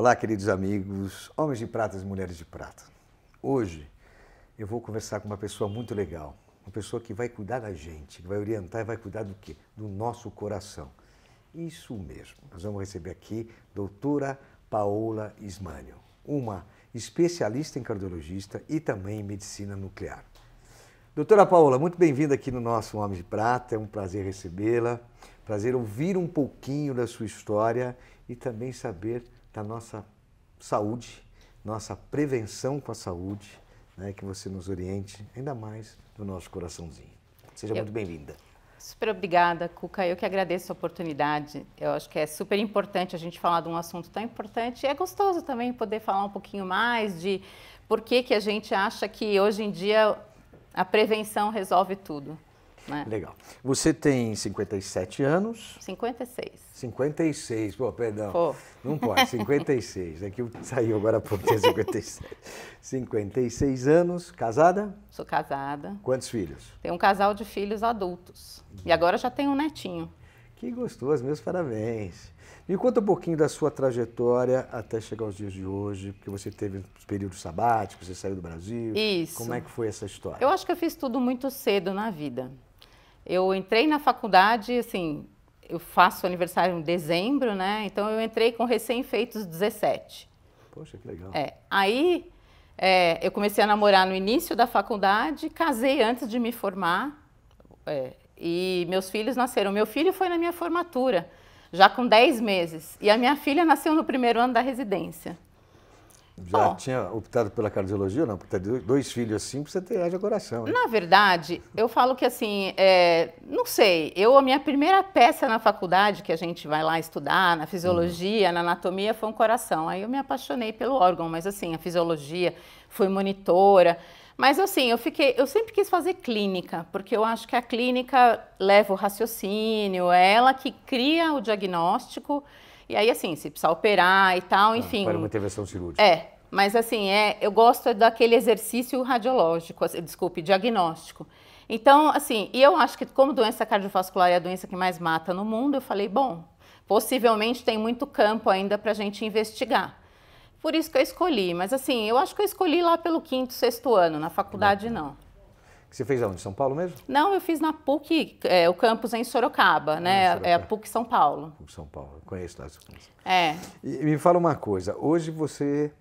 Olá, queridos amigos, homens de prata e mulheres de prata. Hoje eu vou conversar com uma pessoa muito legal, uma pessoa que vai cuidar da gente, que vai orientar e vai cuidar do quê? Do nosso coração. Isso mesmo. Nós vamos receber aqui doutora Paola Ismânio, uma especialista em cardiologista e também em medicina nuclear. Doutora Paola, muito bem-vinda aqui no nosso Homem de Prata, é um prazer recebê-la, prazer ouvir um pouquinho da sua história e também saber da nossa saúde, nossa prevenção com a saúde, né, que você nos oriente ainda mais do nosso coraçãozinho. Seja eu, muito bem-vinda. Super obrigada, Cuca. Eu que agradeço a oportunidade. Eu acho que é super importante a gente falar de um assunto tão importante. E é gostoso também poder falar um pouquinho mais de por que, que a gente acha que hoje em dia a prevenção resolve tudo. Né? Legal. Você tem 57 anos? 56. 56, pô, perdão. Pô. Não pode, 56. É que saiu agora há pouco, tinha 56. 56 anos, casada? Sou casada. Quantos filhos? Tenho um casal de filhos adultos. E agora já tenho um netinho. Que gostoso, meus parabéns. Me conta um pouquinho da sua trajetória até chegar aos dias de hoje, porque você teve um período sabático, você saiu do Brasil. Isso. Como é que foi essa história? Eu acho que eu fiz tudo muito cedo na vida. Eu entrei na faculdade, assim, eu faço aniversário em dezembro, né? Então eu entrei com recém-feitos 17. Poxa, que legal. É, aí é, eu comecei a namorar no início da faculdade, casei antes de me formar é, e meus filhos nasceram. Meu filho foi na minha formatura, já com 10 meses, e a minha filha nasceu no primeiro ano da residência. Já oh. tinha optado pela cardiologia ou não? porque ter dois filhos assim, você tem haja coração. Na verdade, eu falo que assim, é, não sei, eu, a minha primeira peça na faculdade, que a gente vai lá estudar, na fisiologia, uhum. na anatomia, foi um coração. Aí eu me apaixonei pelo órgão, mas assim, a fisiologia, fui monitora. Mas assim, eu fiquei, eu sempre quis fazer clínica, porque eu acho que a clínica leva o raciocínio, é ela que cria o diagnóstico. E aí, assim, se precisar operar e tal, ah, enfim. Para uma intervenção cirúrgica. É. Mas assim, é, eu gosto é daquele exercício radiológico, assim, desculpe, diagnóstico. Então, assim, e eu acho que como doença cardiovascular é a doença que mais mata no mundo, eu falei, bom, possivelmente tem muito campo ainda para a gente investigar. Por isso que eu escolhi, mas assim, eu acho que eu escolhi lá pelo quinto, sexto ano, na faculdade não. Você fez aonde? São Paulo mesmo? Não, eu fiz na PUC, é, o campus em Sorocaba, é, né? Ah, Sorocaba. É a PUC São Paulo. PUC São Paulo, eu conheço lá. É. E, me fala uma coisa, hoje você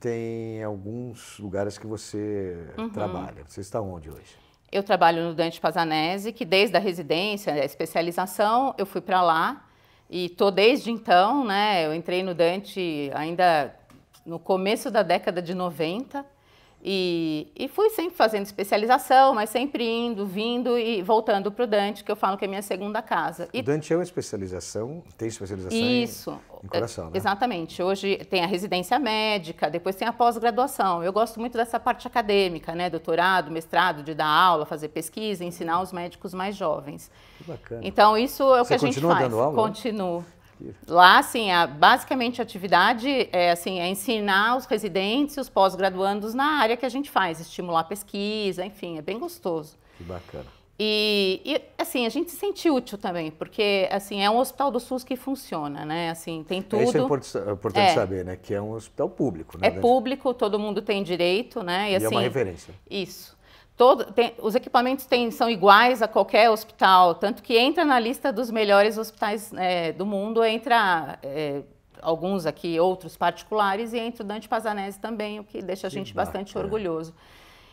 tem alguns lugares que você uhum. trabalha. Você está onde hoje? Eu trabalho no Dante Pazanese, que desde a residência, a especialização, eu fui para lá e tô desde então, né? Eu entrei no Dante ainda no começo da década de 90 e, e fui sempre fazendo especialização, mas sempre indo, vindo e voltando para o Dante, que eu falo que é minha segunda casa. E... O Dante é uma especialização, tem especialização Isso. Em, em coração, é, né? Exatamente. Hoje tem a residência médica, depois tem a pós-graduação. Eu gosto muito dessa parte acadêmica, né? Doutorado, mestrado, de dar aula, fazer pesquisa, ensinar os médicos mais jovens. Que bacana. Então, isso é o Você que a gente faz. Dando aula, Continuo. Lá, sim, a, basicamente a atividade é, assim, é ensinar os residentes e os pós-graduandos na área que a gente faz, estimular pesquisa, enfim, é bem gostoso. Que bacana. E, e, assim, a gente se sente útil também, porque assim, é um hospital do SUS que funciona, né? Assim, tem tudo. É, isso é importante, é importante é. saber, né? Que é um hospital público, né? É público, todo mundo tem direito, né? E, e assim, é uma assim, referência. Isso. Todo, tem, os equipamentos tem, são iguais a qualquer hospital, tanto que entra na lista dos melhores hospitais é, do mundo, entra é, alguns aqui, outros particulares, e entra o Dante Pazanese também, o que deixa a gente bastante orgulhoso.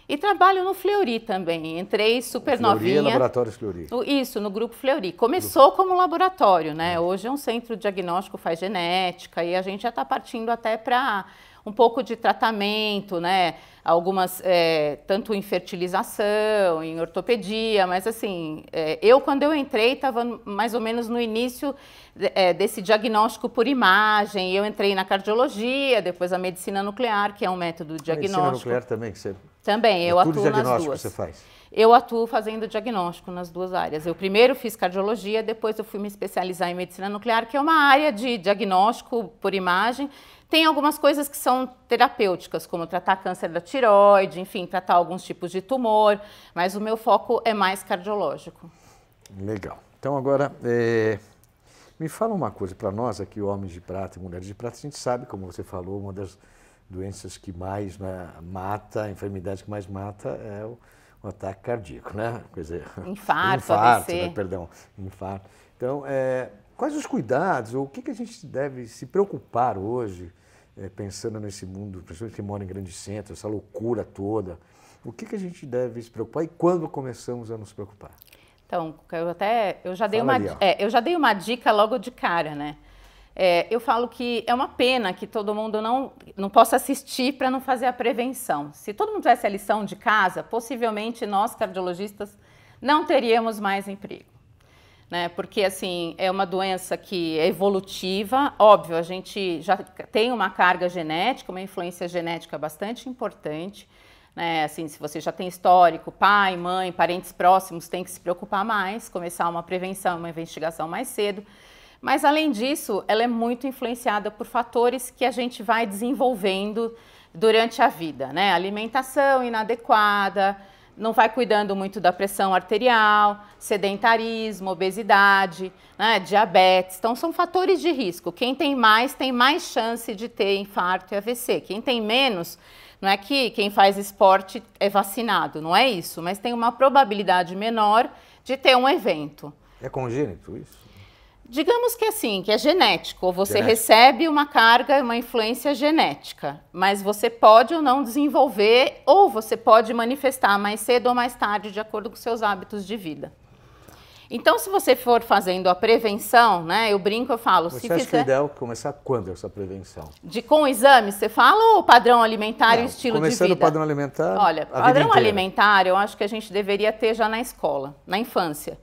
E trabalho no Fleury também, entrei super Fleury é novinha. Fleury, Laboratórios Fleury. Isso, no Grupo Fleury. Começou grupo. como laboratório, né? Uhum. Hoje é um centro diagnóstico, faz genética, e a gente já está partindo até para um pouco de tratamento, né? Algumas, é, tanto em fertilização, em ortopedia, mas assim, é, eu quando eu entrei estava mais ou menos no início é, desse diagnóstico por imagem. Eu entrei na cardiologia, depois a medicina nuclear, que é um método diagnóstico. A medicina nuclear também, que você. Também, é eu atuo nas duas. Que você faz eu atuo fazendo diagnóstico nas duas áreas. Eu primeiro fiz cardiologia, depois eu fui me especializar em medicina nuclear, que é uma área de diagnóstico por imagem. Tem algumas coisas que são terapêuticas, como tratar câncer da tireoide, enfim, tratar alguns tipos de tumor, mas o meu foco é mais cardiológico. Legal. Então agora, é... me fala uma coisa para nós aqui, homens de prata e mulheres de prata, a gente sabe, como você falou, uma das doenças que mais mata, a enfermidade que mais mata é o um ataque cardíaco, né? Quer dizer, infarto, infarto né? perdão, infarto. Então, é, quais os cuidados, ou o que, que a gente deve se preocupar hoje, é, pensando nesse mundo, principalmente que mora em grandes centros, essa loucura toda, o que, que a gente deve se preocupar e quando começamos a nos preocupar? Então, eu até eu já dei Fala uma ali, é, eu já dei uma dica logo de cara, né? É, eu falo que é uma pena que todo mundo não, não possa assistir para não fazer a prevenção. Se todo mundo tivesse a lição de casa, possivelmente nós cardiologistas não teríamos mais emprego. Né? Porque assim, é uma doença que é evolutiva, óbvio, a gente já tem uma carga genética, uma influência genética bastante importante. Né? Assim, se você já tem histórico, pai, mãe, parentes próximos, tem que se preocupar mais, começar uma prevenção, uma investigação mais cedo mas além disso, ela é muito influenciada por fatores que a gente vai desenvolvendo durante a vida, né? Alimentação inadequada, não vai cuidando muito da pressão arterial, sedentarismo, obesidade, né? diabetes. Então, são fatores de risco. Quem tem mais tem mais chance de ter infarto e AVC. Quem tem menos, não é que quem faz esporte é vacinado, não é isso, mas tem uma probabilidade menor de ter um evento. É congênito isso? Digamos que assim, que é genético, você genético. recebe uma carga, uma influência genética, mas você pode ou não desenvolver, ou você pode manifestar mais cedo ou mais tarde, de acordo com seus hábitos de vida. Então, se você for fazendo a prevenção, né? Eu brinco, eu falo. Você se acha fizer... que o ideal é começar quando essa prevenção? De com exames, você fala ou padrão alimentar Não, e estilo de vida? Começando o padrão alimentar. Olha, padrão alimentar, eu acho que a gente deveria ter já na escola, na infância.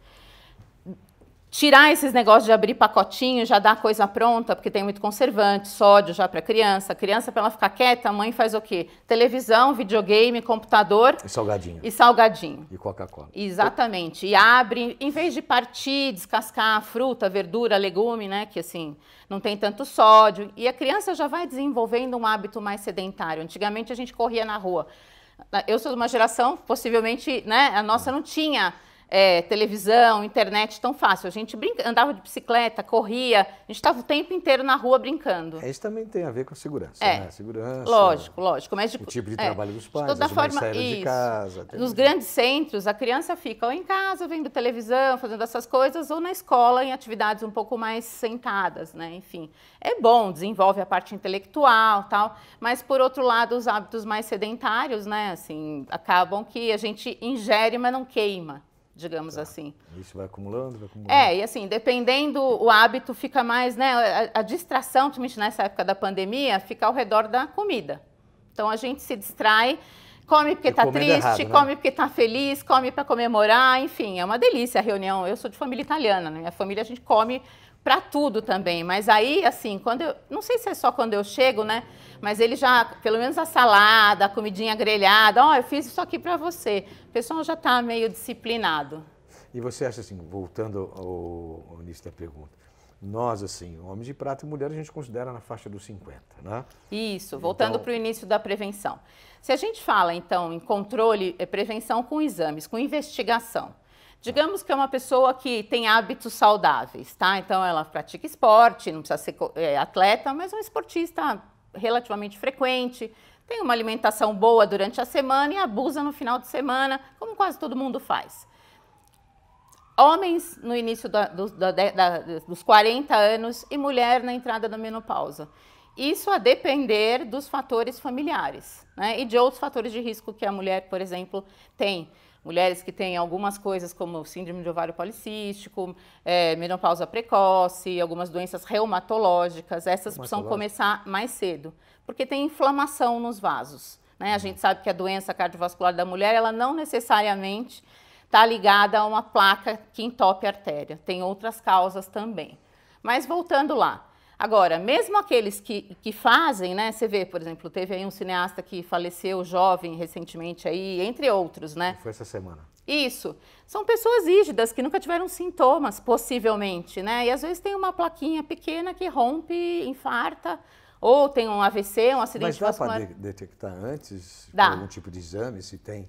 Tirar esses negócios de abrir pacotinho, já dar coisa pronta, porque tem muito conservante, sódio já para criança. A criança, para ela ficar quieta, a mãe faz o quê? Televisão, videogame, computador. E salgadinho. E salgadinho. E Coca-Cola. Exatamente. E abre, em vez de partir, descascar fruta, verdura, legume, né? Que assim, não tem tanto sódio. E a criança já vai desenvolvendo um hábito mais sedentário. Antigamente a gente corria na rua. Eu sou de uma geração, possivelmente, né? A nossa não tinha é, televisão, internet tão fácil. A gente brinca, andava de bicicleta, corria, a gente estava o tempo inteiro na rua brincando. É, isso também tem a ver com a segurança, é. né? Segurança. Lógico, lógico. Mas de, o tipo de é. trabalho dos pais, de toda as forma, isso. de casa. Nos grandes centros, a criança fica ou em casa vendo televisão, fazendo essas coisas, ou na escola em atividades um pouco mais sentadas, né? Enfim, é bom, desenvolve a parte intelectual, tal. Mas por outro lado, os hábitos mais sedentários, né? Assim, acabam que a gente ingere, mas não queima digamos tá. assim. Isso vai acumulando, vai acumulando. É, e assim, dependendo, o hábito fica mais, né? A, a distração, principalmente nessa época da pandemia, fica ao redor da comida. Então a gente se distrai, come porque está triste, errado, né? come porque está feliz, come para comemorar, enfim, é uma delícia a reunião. Eu sou de família italiana, na né? minha família a gente come para tudo também. Mas aí, assim, quando eu. Não sei se é só quando eu chego, né? Mas ele já, pelo menos a salada, a comidinha grelhada, ó, oh, eu fiz isso aqui para você. O pessoal já está meio disciplinado. E você acha assim, voltando ao, ao início da pergunta, nós, assim, homens de prata e mulheres, a gente considera na faixa dos 50, né? Isso, voltando então... para o início da prevenção. Se a gente fala, então, em controle, é prevenção com exames, com investigação. Digamos que é uma pessoa que tem hábitos saudáveis, tá? Então ela pratica esporte, não precisa ser eh, atleta, mas é um esportista relativamente frequente, tem uma alimentação boa durante a semana e abusa no final de semana, como quase todo mundo faz. Homens no início da, do, da, da, dos 40 anos e mulher na entrada da menopausa. Isso a depender dos fatores familiares né, e de outros fatores de risco que a mulher, por exemplo, tem mulheres que têm algumas coisas como síndrome de ovário policístico, é, menopausa precoce, algumas doenças reumatológicas, essas precisam começar mais cedo, porque tem inflamação nos vasos. Né? A uhum. gente sabe que a doença cardiovascular da mulher, ela não necessariamente está ligada a uma placa que entope a artéria, tem outras causas também. Mas voltando lá, Agora, mesmo aqueles que, que fazem, né? Você vê, por exemplo, teve aí um cineasta que faleceu jovem recentemente aí, entre outros, né? Foi essa semana. Isso. São pessoas rígidas que nunca tiveram sintomas, possivelmente, né? E às vezes tem uma plaquinha pequena que rompe, infarta, ou tem um AVC, um acidente Mas dá vascular. Mas dá para de detectar antes dá. algum tipo de exame, se tem?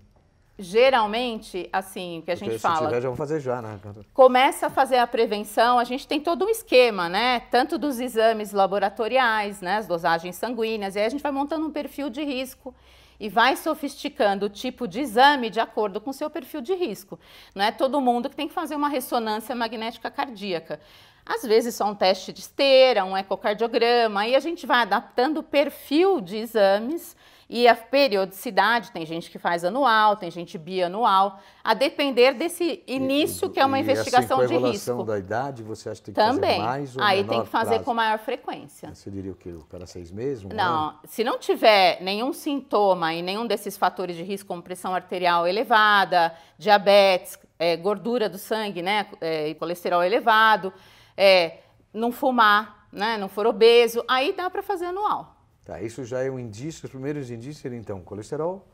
geralmente, assim, que a Porque gente fala. Se tiver, já vão fazer já, né? Começa a fazer a prevenção, a gente tem todo um esquema, né? Tanto dos exames laboratoriais, né? As dosagens sanguíneas, e aí a gente vai montando um perfil de risco e vai sofisticando o tipo de exame de acordo com o seu perfil de risco. Não é todo mundo que tem que fazer uma ressonância magnética cardíaca. Às vezes só um teste de esteira, um ecocardiograma, e a gente vai adaptando o perfil de exames e a periodicidade, tem gente que faz anual, tem gente bianual, a depender desse início e, que é uma assim, investigação assim, de risco. da idade, você acha que tem que Também. fazer mais ou Aí tem que fazer prazo. com maior frequência. Você diria o quê? Para seis meses? Um não, ano? se não tiver nenhum sintoma e nenhum desses fatores de risco, como pressão arterial elevada, diabetes, é, gordura do sangue, né, é, e colesterol elevado, é, não fumar, né, não for obeso, aí dá para fazer anual. Tá, isso já é um indício, os primeiros indícios seriam, então, colesterol,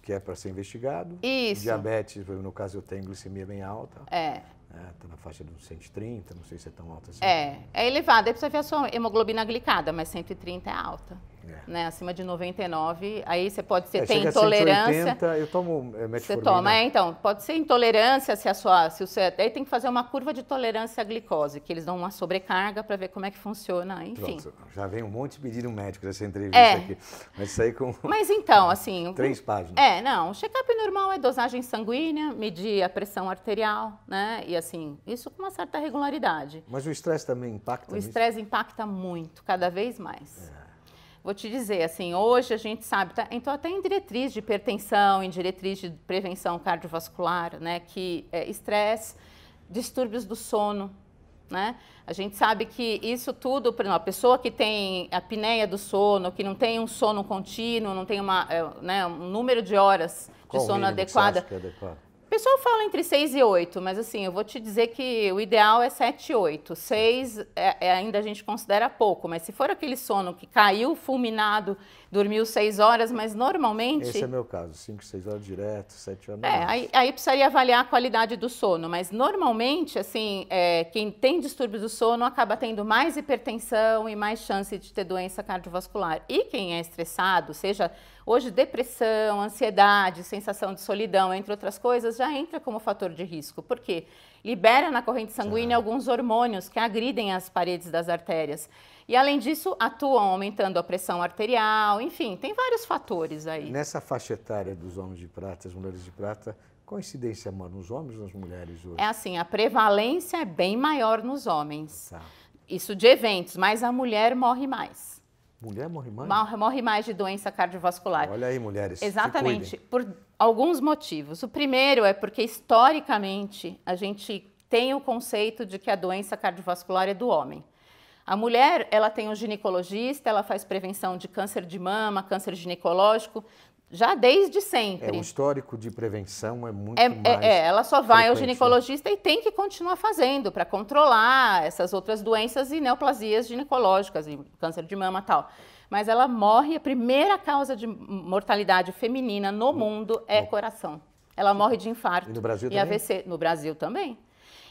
que é para ser investigado. Isso. Diabetes, no caso eu tenho glicemia bem alta. É. Está é, tá na faixa de uns 130, não sei se é tão alta assim. É, é elevada, é precisa ver a sua hemoglobina glicada, mas 130 é alta. É. Né? Acima de 99, aí você pode ser, é, tem intolerância. 180, eu tomo é, metformina. Você toma, é, então, pode ser intolerância se a sua. Se o seu, aí tem que fazer uma curva de tolerância à glicose, que eles dão uma sobrecarga para ver como é que funciona, enfim. Pronto, já vem um monte de pedido médico dessa entrevista é. aqui. Mas isso aí com. Mas então, assim. Três páginas. É, não. O check-up normal é dosagem sanguínea, medir a pressão arterial, né? E assim, isso com uma certa regularidade. Mas o estresse também impacta? O estresse impacta muito, cada vez mais. É vou te dizer, assim, hoje a gente sabe, tá, então até em diretriz de hipertensão, em diretriz de prevenção cardiovascular, né, que é, estresse, distúrbios do sono, né? A gente sabe que isso tudo, por exemplo, a pessoa que tem a apneia do sono, que não tem um sono contínuo, não tem uma, é, né, um número de horas de Qual sono adequada pessoal fala entre 6 e 8, mas assim, eu vou te dizer que o ideal é 7 e 8. 6 é, é, ainda a gente considera pouco, mas se for aquele sono que caiu fulminado dormiu seis horas, mas normalmente. Esse é meu caso, cinco, seis horas direto, sete horas. É, aí, aí, precisaria avaliar a qualidade do sono, mas normalmente, assim, é, quem tem distúrbio do sono acaba tendo mais hipertensão e mais chance de ter doença cardiovascular. E quem é estressado, seja hoje depressão, ansiedade, sensação de solidão, entre outras coisas, já entra como fator de risco. Por quê? libera na corrente sanguínea alguns hormônios que agridem as paredes das artérias. E além disso, atuam aumentando a pressão arterial, enfim, tem vários fatores aí. Nessa faixa etária dos homens de prata, as mulheres de prata, coincidência incidência é maior nos homens ou nas mulheres hoje? É assim, a prevalência é bem maior nos homens. Tá. Isso de eventos, mas a mulher morre mais. Mulher morre mais? Morre, morre mais de doença cardiovascular. Olha aí, mulheres. Exatamente. Por alguns motivos. O primeiro é porque historicamente a gente tem o conceito de que a doença cardiovascular é do homem. A mulher, ela tem um ginecologista, ela faz prevenção de câncer de mama, câncer ginecológico, já desde sempre. É, o histórico de prevenção é muito é, é mais... É, é ela só vai frequente, ao né? ginecologista e tem que continuar fazendo para controlar essas outras doenças e neoplasias ginecológicas, e câncer de mama e tal. Mas ela morre, a primeira causa de mortalidade feminina no mundo é Bom. coração. Ela morre de infarto. E no Brasil e também? AVC. No Brasil também.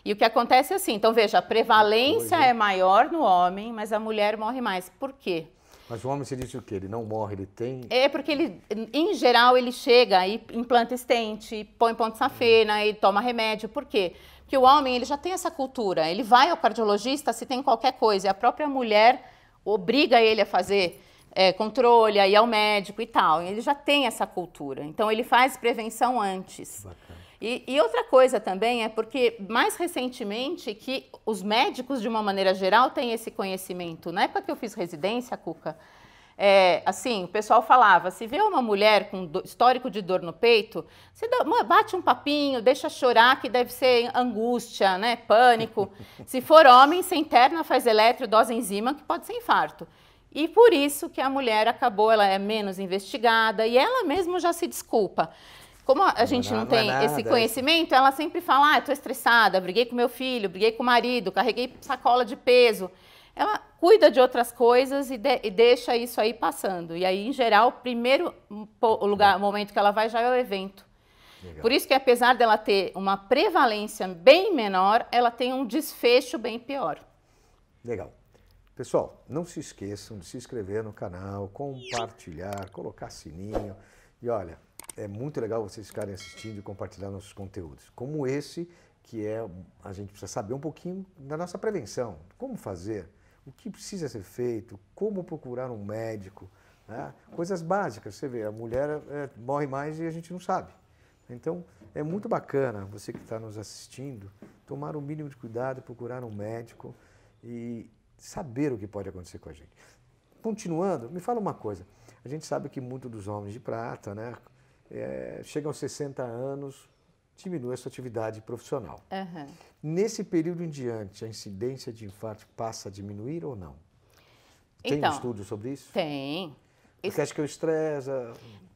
E o que acontece é assim, então veja, a prevalência é maior no homem, mas a mulher morre mais. Por quê? Mas o homem se diz o quê? Ele não morre, ele tem. É porque ele, em geral, ele chega e implanta estente, põe ponto de safena e toma remédio. Por quê? Porque o homem ele já tem essa cultura. Ele vai ao cardiologista se tem qualquer coisa. E a própria mulher obriga ele a fazer é, controle, a ir ao médico e tal. Ele já tem essa cultura. Então ele faz prevenção antes. Bacana. E, e, outra coisa também é porque, mais recentemente, que os médicos, de uma maneira geral, têm esse conhecimento. Na época que eu fiz residência, Cuca, é, assim, o pessoal falava, se vê uma mulher com do, histórico de dor no peito, você dá, bate um papinho, deixa chorar, que deve ser angústia, né, pânico. se for homem, se interna, faz eletro, dose enzima, que pode ser infarto. E por isso que a mulher acabou, ela é menos investigada e ela mesma já se desculpa. Como a gente não, não é tem não é esse conhecimento, ela sempre fala: ah, estou estressada, briguei com meu filho, briguei com o marido, carreguei sacola de peso. Ela cuida de outras coisas e, de, e deixa isso aí passando. E aí, em geral, o primeiro lugar, é. momento que ela vai já é o evento. Legal. Por isso que, apesar dela ter uma prevalência bem menor, ela tem um desfecho bem pior. Legal. Pessoal, não se esqueçam de se inscrever no canal, compartilhar, colocar sininho. E olha, é muito legal vocês ficarem assistindo e compartilhar nossos conteúdos, como esse, que é a gente precisa saber um pouquinho da nossa prevenção, como fazer, o que precisa ser feito, como procurar um médico, né? coisas básicas. Você vê, a mulher é, morre mais e a gente não sabe. Então, é muito bacana você que está nos assistindo tomar o um mínimo de cuidado, procurar um médico e saber o que pode acontecer com a gente. Continuando, me fala uma coisa. A gente sabe que muitos dos homens de prata, né, é, chega aos 60 anos, diminui a sua atividade profissional. Uhum. Nesse período em diante, a incidência de infarto passa a diminuir ou não? Tem então, um estudo sobre isso? Tem. Porque isso... acho que o estresse...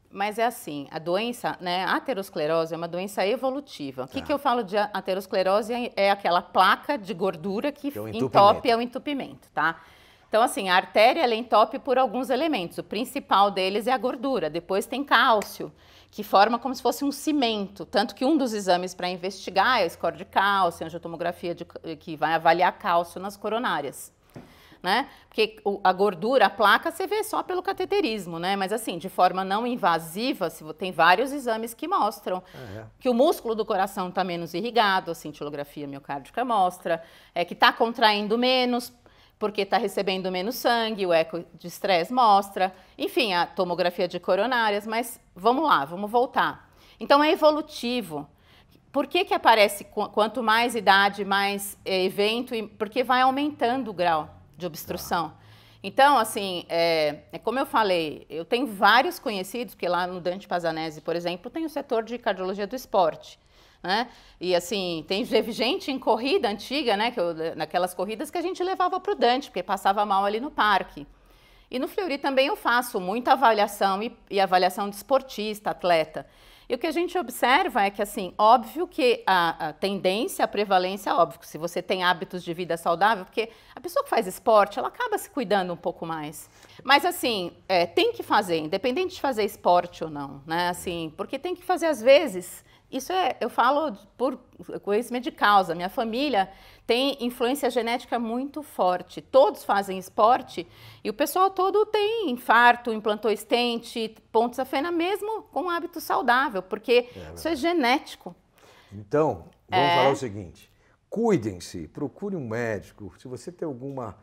Mas é assim, a doença, né, a aterosclerose é uma doença evolutiva. O que, que tá. eu falo de aterosclerose é, é aquela placa de gordura que, que é entope é o entupimento, tá? Então, assim, a artéria ela é entope por alguns elementos. O principal deles é a gordura. Depois tem cálcio, que forma como se fosse um cimento. Tanto que um dos exames para investigar é o score de cálcio, é a angiotomografia de, que vai avaliar cálcio nas coronárias. Né? Porque a gordura, a placa, você vê só pelo cateterismo, né? Mas assim, de forma não invasiva, tem vários exames que mostram ah, é. que o músculo do coração está menos irrigado, a cintilografia miocárdica mostra, é que está contraindo menos, porque está recebendo menos sangue, o eco de estresse mostra, enfim, a tomografia de coronárias, mas vamos lá, vamos voltar. Então é evolutivo. Por que, que aparece quanto mais idade, mais eh, evento? Porque vai aumentando o grau de obstrução. Então, assim, é, é, como eu falei, eu tenho vários conhecidos, porque lá no Dante Pazanese, por exemplo, tem o setor de cardiologia do esporte. Né? E assim, tem, teve gente em corrida antiga, né? Que eu, naquelas corridas que a gente levava para o Dante, porque passava mal ali no parque. E no Fleury também eu faço muita avaliação e, e, avaliação de esportista, atleta. E o que a gente observa é que, assim, óbvio que a, a tendência, a prevalência, óbvio, se você tem hábitos de vida saudável, porque a pessoa que faz esporte, ela acaba se cuidando um pouco mais. Mas, assim, é, tem que fazer, independente de fazer esporte ou não, né? Assim, porque tem que fazer às vezes isso é, eu falo por conhecimento de causa. Minha família tem influência genética muito forte. Todos fazem esporte e o pessoal todo tem infarto, implantou estente, pontos a fena, mesmo com um hábito saudável, porque é, isso é genético. Então, vamos é... falar o seguinte: cuidem-se, procure um médico. Se você tem alguma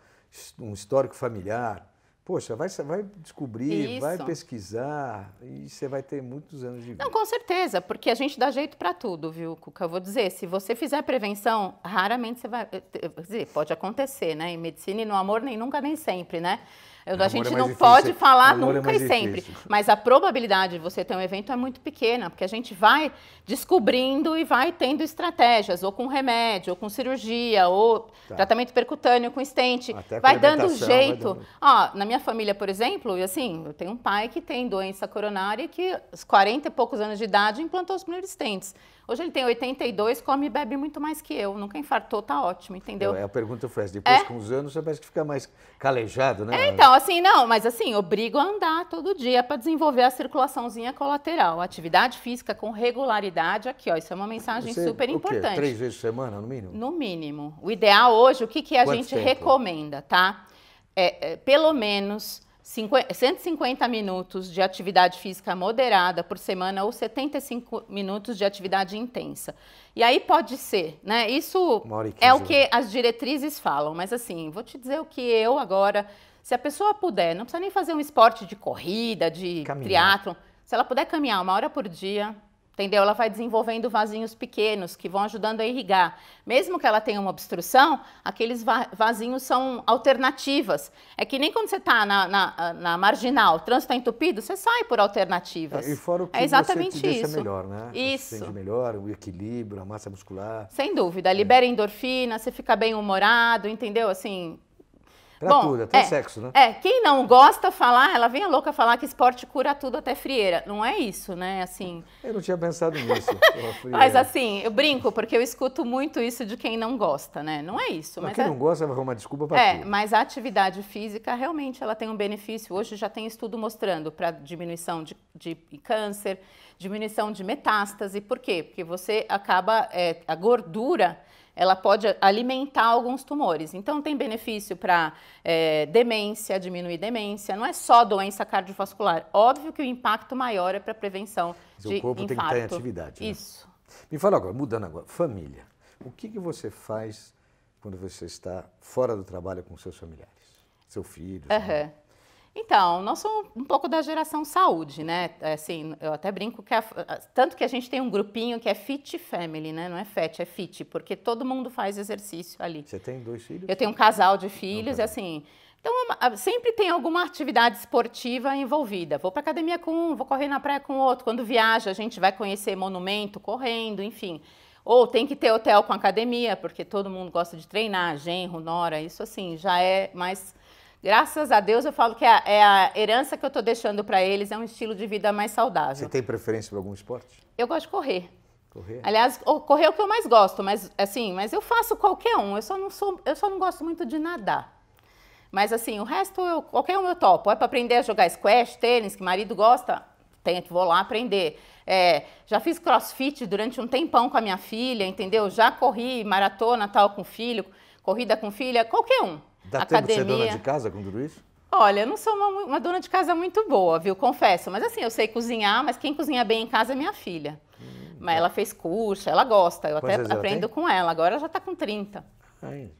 um histórico familiar, Poxa, vai, vai descobrir, Isso. vai pesquisar e você vai ter muitos anos de vida. Não, com certeza, porque a gente dá jeito para tudo, viu, Cuca? Eu vou dizer, se você fizer prevenção, raramente você vai. Eh, dizer, pode acontecer, né? Em medicina e no amor, nem nunca, nem sempre, né? a é gente não difícil. pode falar é nunca é e sempre. Difícil. Mas a probabilidade de você ter um evento é muito pequena, porque a gente vai descobrindo e vai tendo estratégias, ou com remédio, ou com cirurgia, ou tá. tratamento percutâneo com estente. Até vai dando jeito. Vai dando... Ó, na minha família, por exemplo, assim, eu tenho um pai que tem doença coronária que, aos 40 e poucos anos de idade, implantou os primeiros estentes. Hoje ele tem 82, come e bebe muito mais que eu. Nunca infartou, tá ótimo, entendeu? É a pergunta, Fred. Depois, é? com os anos, você parece que fica mais calejado, né? É, então, então, assim, não, mas assim, obrigo a andar todo dia para desenvolver a circulaçãozinha colateral. Atividade física com regularidade, aqui, ó, isso é uma mensagem Você, super importante. Três vezes por semana, no mínimo? No mínimo. O ideal hoje, o que, que a Quanto gente tempo? recomenda, tá? É, é, pelo menos 50, 150 minutos de atividade física moderada por semana ou 75 minutos de atividade intensa. E aí pode ser, né? Isso é o que né? as diretrizes falam, mas assim, vou te dizer o que eu agora se a pessoa puder, não precisa nem fazer um esporte de corrida, de triatlon, se ela puder caminhar uma hora por dia, entendeu? Ela vai desenvolvendo vasinhos pequenos que vão ajudando a irrigar. Mesmo que ela tenha uma obstrução, aqueles vasinhos são alternativas. É que nem quando você está na, na, na, marginal, o trânsito está entupido, você sai por alternativas. É, e fora o que é exatamente você isso. melhor, né? Isso. Você melhor, o equilíbrio, a massa muscular. Sem dúvida, é. libera é. endorfina, você fica bem humorado, entendeu? Assim, Pra Bom, tudo, até é, sexo, né? É, quem não gosta falar, ah, ela vem louca falar que esporte cura tudo até frieira. Não é isso, né? Assim. Eu não tinha pensado nisso. mas assim, eu brinco, porque eu escuto muito isso de quem não gosta, né? Não é isso. Mas, mas quem a... É não gosta vai arrumar desculpa pra é, tudo. É, mas a atividade física realmente ela tem um benefício. Hoje já tem estudo mostrando para diminuição de, de câncer, diminuição de metástase. Por quê? Porque você acaba. É, a gordura ela pode alimentar alguns tumores. Então, tem benefício para é, eh, demência, diminuir demência. Não é só doença cardiovascular. Óbvio que o impacto maior é para prevenção Mas de infarto. O corpo infarto. tem que estar em atividade. Né? Isso. Me fala agora, mudando agora, família. O que, que você faz quando você está fora do trabalho com seus familiares? Seu filho? Uhum. Então, nós somos um pouco da geração saúde, né? É, assim, eu até brinco que a, tanto que a gente tem um grupinho que é fit family, né? Não é fat, é fit, porque todo mundo faz exercício ali. Você tem dois filhos? Eu tenho um casal de filhos, e assim. Então, sempre tem alguma atividade esportiva envolvida. Vou para academia com um, vou correr na praia com outro. Quando viaja, a gente vai conhecer monumento correndo, enfim. Ou tem que ter hotel com academia, porque todo mundo gosta de treinar, genro, nora, isso assim, já é mais Graças a Deus, eu falo que a, é a herança que eu estou deixando para eles é um estilo de vida mais saudável. Você tem preferência para algum esporte? Eu gosto de correr. Correr. Aliás, correr é o que eu mais gosto, mas assim, mas eu faço qualquer um. Eu só não sou, eu só não gosto muito de nadar. Mas assim, o resto eu, qualquer um eu topo. É para aprender a jogar squash, tênis, que marido gosta, tenho que vou lá aprender. É, já fiz crossfit durante um tempão com a minha filha, entendeu? Já corri maratona tal com filho, corrida com filha, qualquer um. Dá academia. tempo de ser dona de casa com tudo isso? Olha, eu não sou uma, uma, dona de casa muito boa, viu? Confesso. Mas assim, eu sei cozinhar, mas quem cozinha bem em casa é minha filha. Hum, mas tá. ela fez curso, ela gosta. Eu Quantas até aprendo ela com ela. Agora ela já está com 30. Aí,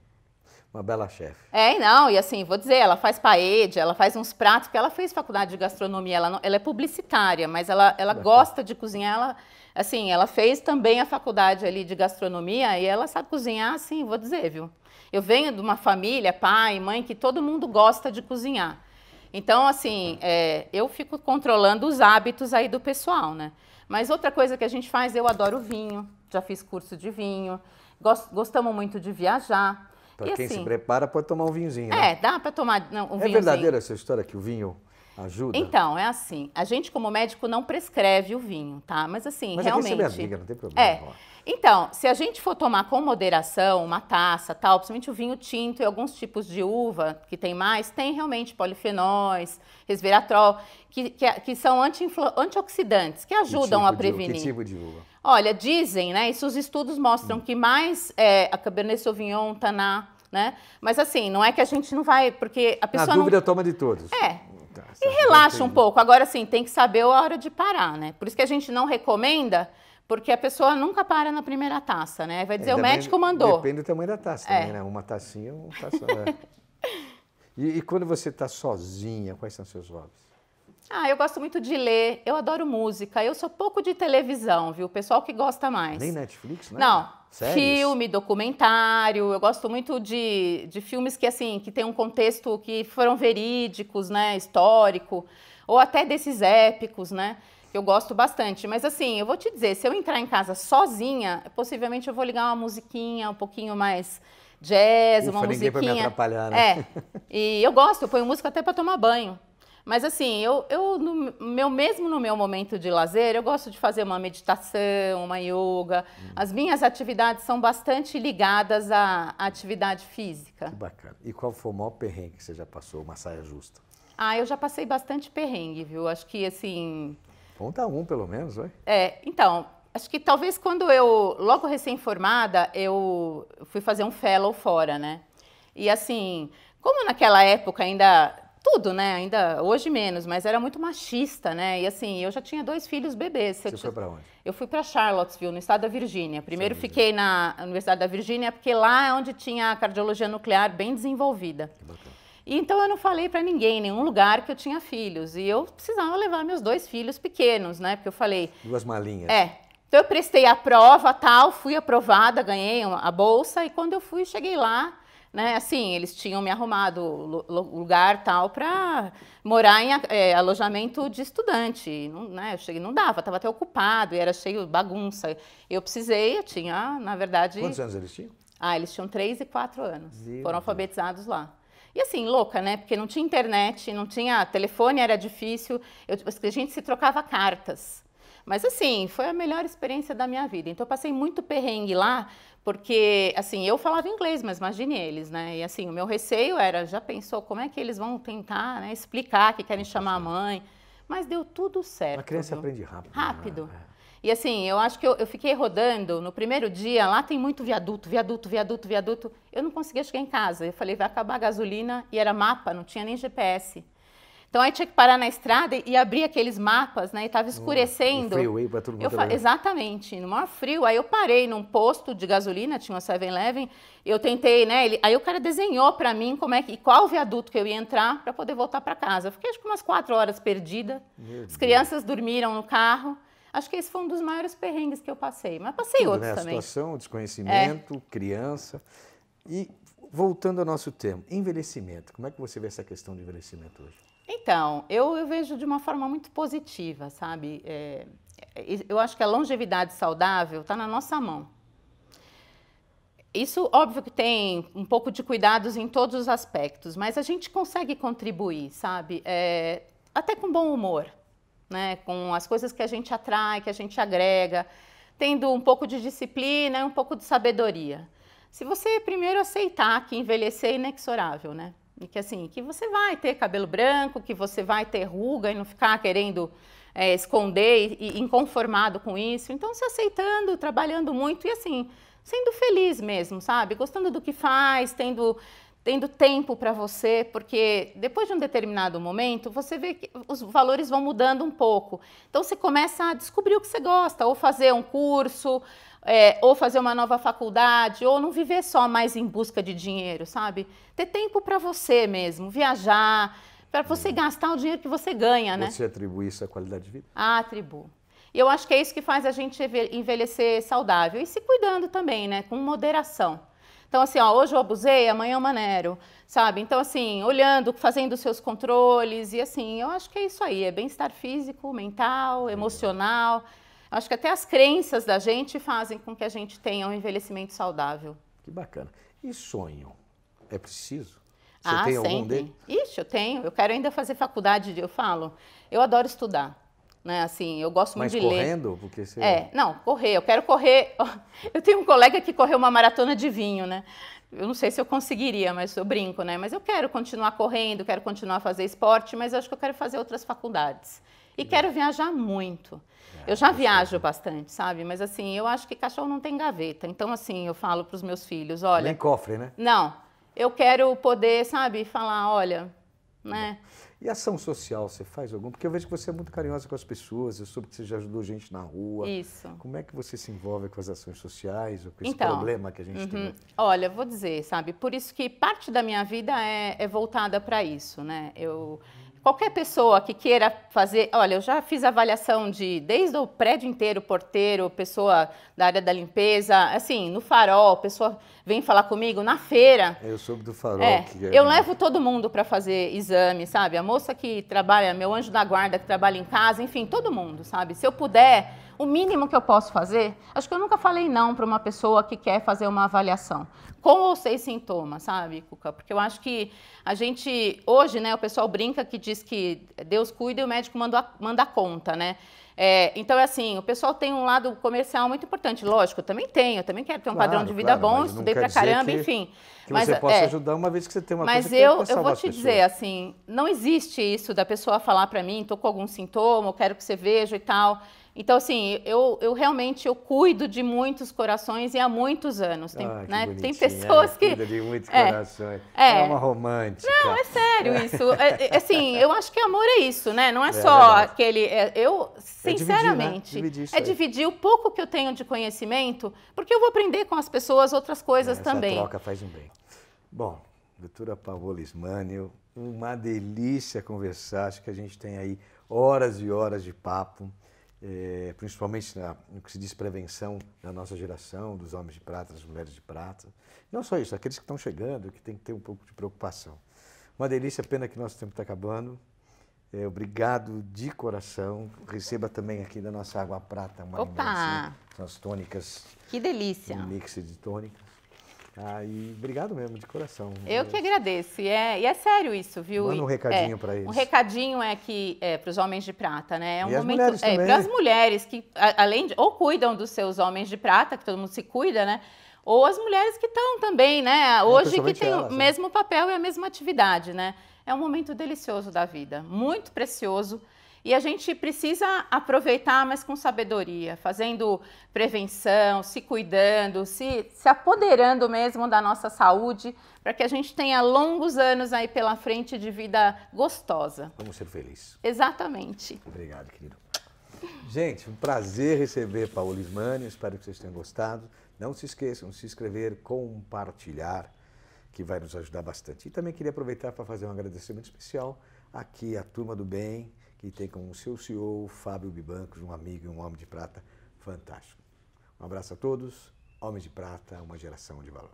uma bela chefe. É, não, e assim, vou dizer, ela faz paede, ela faz uns pratos, porque ela fez faculdade de gastronomia, ela, não, ela é publicitária, mas ela, ela gosta de cozinhar, ela, Assim, ela fez também a faculdade ali de gastronomia e ela sabe cozinhar, assim, vou dizer, viu? Eu venho de uma família, pai, mãe, que todo mundo gosta de cozinhar. Então, assim, é, eu fico controlando os hábitos aí do pessoal, né? Mas outra coisa que a gente faz, eu adoro vinho, já fiz curso de vinho, gost, gostamos muito de viajar. Para quem assim, se prepara, pode tomar um vinhozinho. Né? É, dá para tomar não, um é vinhozinho. É verdadeira essa história que o vinho Ajuda? Então, é assim. A gente, como médico, não prescreve o vinho, tá? Mas assim, Mas é realmente. Mas é amiga, não tem problema. É. Então, se a gente for tomar com moderação uma taça, tal, principalmente o vinho tinto e alguns tipos de uva que tem mais, tem realmente polifenóis, resveratrol, que, que, é, que são anti antioxidantes, que ajudam tipo a prevenir. De, que tipo de uva? Olha, dizem, né? Isso os estudos mostram hum. que mais é, a Cabernet Sauvignon, Taná, né? Mas assim, não é que a gente não vai, porque a pessoa. A dúvida, não... toma de todos. É, e relaxa um pouco. Agora, sim, tem que saber a hora de parar, né? Por isso que a gente não recomenda, porque a pessoa nunca para na primeira taça, né? Vai dizer, Ainda é, o médico mandou. Depende do tamanho da taça é. também, né? Uma tacinha, uma taça. Né? e, e quando você está sozinha, quais são seus hobbies? Ah, eu gosto muito de ler, eu adoro música, eu sou pouco de televisão, viu? O pessoal que gosta mais. Nem Netflix, né? Não, Séries? Filme, documentário. Eu gosto muito de, de filmes que, assim, que tem um contexto que foram verídicos, né? Histórico. Ou até desses épicos, né? eu gosto bastante. Mas assim, eu vou te dizer, se eu entrar em casa sozinha, possivelmente eu vou ligar uma musiquinha um pouquinho mais jazz, Ufa, uma musiquinha. Pra me atrapalhar, né? É. E eu gosto, eu ponho música até para tomar banho. Mas assim, eu, eu no meu, mesmo no meu momento de lazer, eu gosto de fazer uma meditação, uma yoga. Hum. As minhas atividades são bastante ligadas à, à atividade física. Que bacana. E qual foi o maior perrengue que você já passou, uma saia justa? Ah, eu já passei bastante perrengue, viu? Acho que assim. Conta um, pelo menos, vai. É, então, acho que talvez quando eu, logo recém-formada, eu fui fazer um fellow fora, né? E assim, como naquela época ainda tudo, né? Ainda hoje menos, mas era muito machista, né? E assim, eu já tinha dois filhos bebês. Você foi para onde? Eu fui para Charlottesville, no estado da Virgínia. Primeiro Sim, fiquei na Universidade da Virgínia, porque lá é onde tinha a cardiologia nuclear bem desenvolvida. Que bacana. E então eu não falei para ninguém, em nenhum lugar que eu tinha filhos. E eu precisava levar meus dois filhos pequenos, né? Porque eu falei. Duas malinhas. É, então eu prestei a prova, tal, fui aprovada, ganhei a bolsa e quando eu fui, cheguei lá, né? Assim, eles tinham me arrumado lugar tal para morar em é, alojamento de estudante. Não, né? Eu cheguei, não dava, estava até ocupado e era cheio de bagunça. Eu precisei, eu tinha, na verdade. Quantos anos eles tinham? Ah, eles tinham 3 e 4 anos. Meu Foram alfabetizados lá. E assim, louca, né? Porque não tinha internet, não tinha telefone, era difícil. Eu, tipo, a gente se trocava cartas. Mas assim, foi a melhor experiência da minha vida. Então eu passei muito perrengue lá, porque, assim, eu falava inglês, mas imagine eles, né? E, assim, o meu receio era, já pensou como é que eles vão tentar né, explicar que querem chamar a mãe? Mas deu tudo certo. A criança viu? aprende rápido. Né? Rápido. Né? E, assim, eu acho que eu, eu, fiquei rodando no primeiro dia, lá tem muito viaduto, viaduto, viaduto, viaduto. Eu não conseguia chegar em casa. Eu falei, vai acabar a gasolina e era mapa, não tinha nem GPS. Então aí tinha que parar na estrada e abrir aqueles mapas, né? E tava escurecendo. No, freeway pra tudo eu é Exatamente, no maior frio. Aí eu parei num posto de gasolina, tinha uma 7-Eleven, eu tentei, né? Ele... Aí o cara desenhou para mim como é que, qual viaduto que eu ia entrar para poder voltar para casa. Eu fiquei acho que umas quatro horas perdida. Meu As crianças Deus. dormiram no carro. Acho que esse foi um dos maiores perrengues que eu passei, mas passei Tudo, outros né? também. Situação, desconhecimento, é. criança. E voltando ao nosso tema, envelhecimento. Como é que você vê essa questão do envelhecimento hoje? Então, eu, eu vejo de uma forma muito positiva, sabe? É, é eu acho que a longevidade saudável está na nossa mão. Isso, óbvio que tem um pouco de cuidados em todos os aspectos, mas a gente consegue contribuir, sabe? É, até com bom humor, né? com as coisas que a gente atrai, que a gente agrega, tendo um pouco de disciplina, um pouco de sabedoria. Se você primeiro aceitar que envelhecer é inexorável, né? E que assim, que você vai ter cabelo branco, que você vai ter ruga e não ficar querendo é, esconder e, e inconformado com isso. Então, se aceitando, trabalhando muito e assim, sendo feliz mesmo, sabe? Gostando do que faz, tendo tendo tempo para você, porque depois de um determinado momento, você vê que os valores vão mudando um pouco. Então você começa a descobrir o que você gosta, ou fazer um curso, é, ou fazer uma nova faculdade, ou não viver só mais em busca de dinheiro, sabe? Ter tempo para você mesmo, viajar, para você uhum. gastar o dinheiro que você ganha, né? Você atribui isso à qualidade de vida? Ah, atribuo. E eu acho que é isso que faz a gente envelhecer saudável e se cuidando também, né? Com moderação. Então, assim, ó, hoje eu abusei, amanhã eu manero, sabe? Então, assim, olhando, fazendo seus controles e assim, eu acho que é isso aí. É bem-estar físico, mental, uhum. emocional. Acho que até as crenças da gente fazem com que a gente tenha um envelhecimento saudável. Que bacana. E sonho? É preciso? Você ah, tem sempre. algum dele? Ixi, eu tenho. Eu quero ainda fazer faculdade, de, eu falo. Eu adoro estudar. Né? Assim, eu gosto muito Mas de correndo, ler. Porque você... É, não, correr. Eu quero correr. Eu tenho um colega que correu uma maratona de vinho, né? Eu não sei se eu conseguiria, mas eu brinco, né? Mas eu quero continuar correndo, quero continuar a fazer esporte, mas acho que eu quero fazer outras faculdades. E quero viajar muito. É, eu já viajo né? bastante, sabe? Mas assim, eu acho que cachorro não tem gaveta. Então, assim, eu falo para os meus filhos, olha. Nem cofre, né? Não. Eu quero poder, sabe, falar, olha, né? E ação social, você faz alguma? Porque eu vejo que você é muito carinhosa com as pessoas, eu soube que você já ajudou gente na rua. Isso. Como é que você se envolve com as ações sociais, ou com então, esse problema que a gente uhum. tem? Olha, vou dizer, sabe, por isso que parte da minha vida é, é voltada para isso, né? Eu. Uhum qualquer pessoa que queira fazer, olha, eu já fiz avaliação de desde o prédio inteiro, porteiro, pessoa da área da limpeza, assim, no farol, pessoa vem falar comigo na feira. É, eu soube do farol. É, é... Eu né? levo todo mundo para fazer exame, sabe? A moça que trabalha, meu anjo da guarda que trabalha em casa, enfim, todo mundo, sabe? Se eu puder o mínimo que eu posso fazer, acho que eu nunca falei não para uma pessoa que quer fazer uma avaliação, com ou sem sintomas, sabe, Cuca? Porque eu acho que a gente, hoje, né, o pessoal brinca que diz que Deus cuida e o médico manda, manda conta, né? É, então, é assim, o pessoal tem um lado comercial muito importante. Lógico, eu também tenho, eu também quero ter um claro, padrão de vida claro, bom, estudei pra caramba, que, enfim. Que mas você possa é, ajudar uma vez que você tem uma mas coisa eu, Mas eu vou te dizer, assim, não existe isso da pessoa falar para mim, tô com algum sintoma, quero que você veja e tal. Então, assim, eu, eu realmente eu cuido de muitos corações e há muitos anos. Tem, ah, né? Tem pessoas que. Cuida de muitos é, corações. É. é uma romântica. Não, é sério é. isso. É, é, assim, eu acho que amor é isso, né? Não é, é só verdade. aquele. É, eu, né? sinceramente, é dividir, né? dividir, dividir, o pouco que eu tenho de conhecimento, porque eu vou aprender com as pessoas outras coisas essa também. Essa troca faz um bem. Bom, doutora Paola Ismânio, uma delícia conversar. Acho que a gente tem aí horas e horas de papo é, principalmente na, no que se diz prevenção da nossa geração, dos homens de prata, das mulheres de prata. Não só isso, aqueles que estão chegando, que tem que ter um pouco de preocupação. Uma delícia, pena que nosso tempo está acabando. É, obrigado de coração. Receba também aqui da nossa água prata uma Opa! Assim, são as tônicas. Que delícia! Um mix de tônica. Ah, e obrigado mesmo, de coração. Eu que agradeço. E é, e é sério isso, viu? Manda um recadinho é, para eles. Um recadinho é que é, para os homens de prata, né? É um e momento as é, para as mulheres que além de, ou cuidam dos seus homens de prata, que todo mundo se cuida, né? Ou as mulheres que estão também, né? É, Hoje que tem elas, o né? mesmo papel e a mesma atividade, né? É um momento delicioso da vida, muito precioso. E a gente precisa aproveitar, mas com sabedoria, fazendo prevenção, se cuidando, se, se apoderando mesmo da nossa saúde, para que a gente tenha longos anos aí pela frente de vida gostosa. Vamos ser felizes. Exatamente. Obrigado, querido. Gente, um prazer receber Paulo Ismani, espero que vocês tenham gostado. Não se esqueçam de se inscrever, compartilhar, que vai nos ajudar bastante. E também queria aproveitar para fazer um agradecimento especial aqui à Turma do Bem, que tem como seu CEO Fábio Bibancos, um amigo e um homem de prata fantástico. Um abraço a todos. Homens de prata, uma geração de valor.